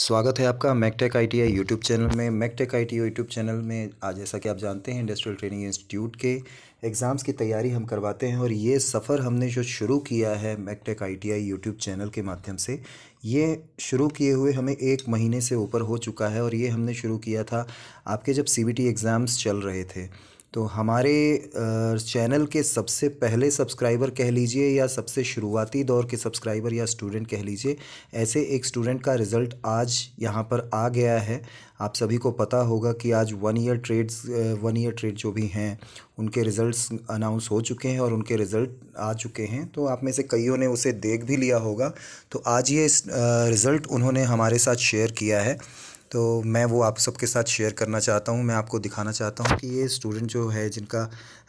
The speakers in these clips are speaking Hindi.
स्वागत है आपका Mactech I T I YouTube channel में मैकटेक आई आई यूट्यूब चैनल में आज जैसा कि आप जानते हैं इंडस्ट्रियल ट्रेनिंग इंस्टीट्यूट के एग्ज़ाम्स की तैयारी हम करवाते हैं और ये सफ़र हमने जो शुरू किया है Mactech I T I YouTube channel के माध्यम से ये शुरू किए हुए हमें एक महीने से ऊपर हो चुका है और ये हमने शुरू किया था आपके जब सी बी टी एग्ज़ाम्स चल रहे थे तो हमारे चैनल के सबसे पहले सब्सक्राइबर कह लीजिए या सबसे शुरुआती दौर के सब्सक्राइबर या स्टूडेंट कह लीजिए ऐसे एक स्टूडेंट का रिज़ल्ट आज यहाँ पर आ गया है आप सभी को पता होगा कि आज one year trades one year trade जो भी हैं उनके रिज़ल्ट्स अनाउंस हो चुके हैं और उनके रिज़ल्ट आ चुके हैं तो आप में से कईयों ने उसे देख भी लिया होगा तो आज ये रिज़ल्ट उन्होंने हमारे साथ शेयर किया है तो मैं वो आप सबके साथ शेयर करना चाहता हूँ मैं आपको दिखाना चाहता हूँ कि ये स्टूडेंट जो है जिनका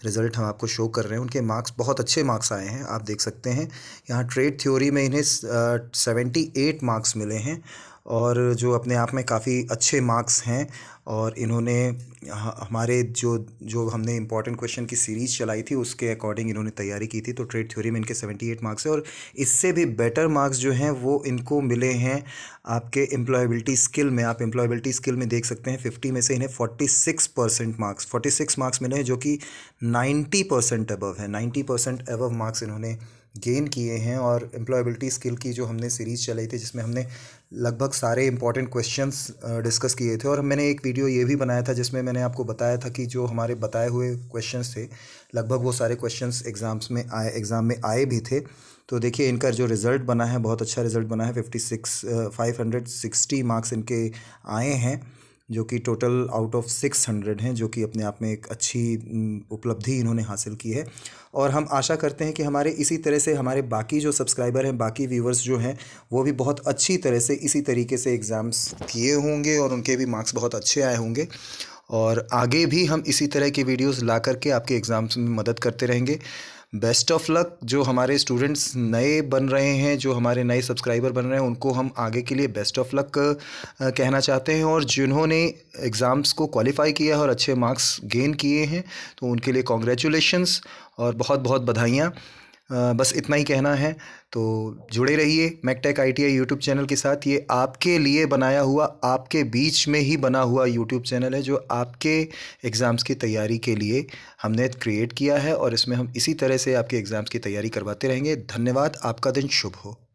रिज़ल्ट हम आपको शो कर रहे हैं उनके मार्क्स बहुत अच्छे मार्क्स आए हैं आप देख सकते हैं यहाँ ट्रेड थ्योरी में इन्हें सेवेंटी एट मार्क्स मिले हैं और जो अपने आप में काफ़ी अच्छे मार्क्स हैं और इन्होंने हमारे जो जो हमने इम्पॉर्टेंट क्वेश्चन की सीरीज़ चलाई थी उसके अकॉर्डिंग इन्होंने तैयारी की थी तो ट्रेड थ्योरी में इनके सेवेंटी एट मार्क्स है और इससे भी बेटर मार्क्स जो हैं वो इनको मिले हैं आपके एम्प्लॉयबिलिटी स्किल में आप एम्प्लॉयबिलिटी स्किल में देख सकते हैं फिफ्टी में से इन्हें six percent marks six marks मिले हैं जो कि नाइन्टी परसेंट अबव है नाइन्टी परसेंट अबव मार्क्स इन्होंने गेन किए हैं और एम्प्लॉयबिलिटी स्किल की जो हमने सीरीज़ चलाई थी जिसमें हमने लगभग सारे इंपॉर्टेंट क्वेश्चंस डिस्कस किए थे और मैंने एक वीडियो ये भी बनाया था जिसमें मैंने आपको बताया था कि जो हमारे बताए हुए क्वेश्चंस थे लगभग वो सारे क्वेश्चंस एग्ज़ाम्स में आए एग्ज़ाम में आए भी थे तो देखिए इनका जो रिज़ल्ट बना है बहुत अच्छा रिज़ल्ट बना है fifty six five hundred sixty marks इनके आए हैं जो कि total out of six hundred हैं जो कि अपने आप में एक अच्छी उपलब्धि इन्होंने हासिल की है और हम आशा करते हैं कि हमारे इसी तरह से हमारे बाकी जो सब्सक्राइबर हैं बाकी व्यूवर्स जो हैं वो भी बहुत अच्छी तरह से इसी तरीके से एग्ज़ाम्स किए होंगे और उनके भी मार्क्स बहुत अच्छे आए होंगे और आगे भी हम इसी तरह की वीडियोस ला करके आपके एग्ज़ाम्स में मदद करते रहेंगे बेस्ट ऑफ लक जो हमारे स्टूडेंट्स नए बन रहे हैं जो हमारे नए सब्सक्राइबर बन रहे हैं उनको हम आगे के लिए बेस्ट ऑफ लक कहना चाहते हैं और जिन्होंने एग्ज़ाम्स को क्वालिफ़ाई किया है और अच्छे मार्क्स गेन किए हैं तो उनके लिए कॉन्ग्रेचुलेशंस और बहुत बहुत बधाइयाँ बस इतना ही कहना है तो जुड़े रहिए Mactech I T I YouTube channel के साथ ये आपके लिए बनाया हुआ आपके बीच में ही बना हुआ यूट्यूब चैनल है जो आपके एग्ज़ाम्स की तैयारी के लिए हमने क्रिएट किया है और इसमें हम इसी तरह से आपके एग्ज़ाम्स की तैयारी करवाते रहेंगे धन्यवाद आपका दिन शुभ हो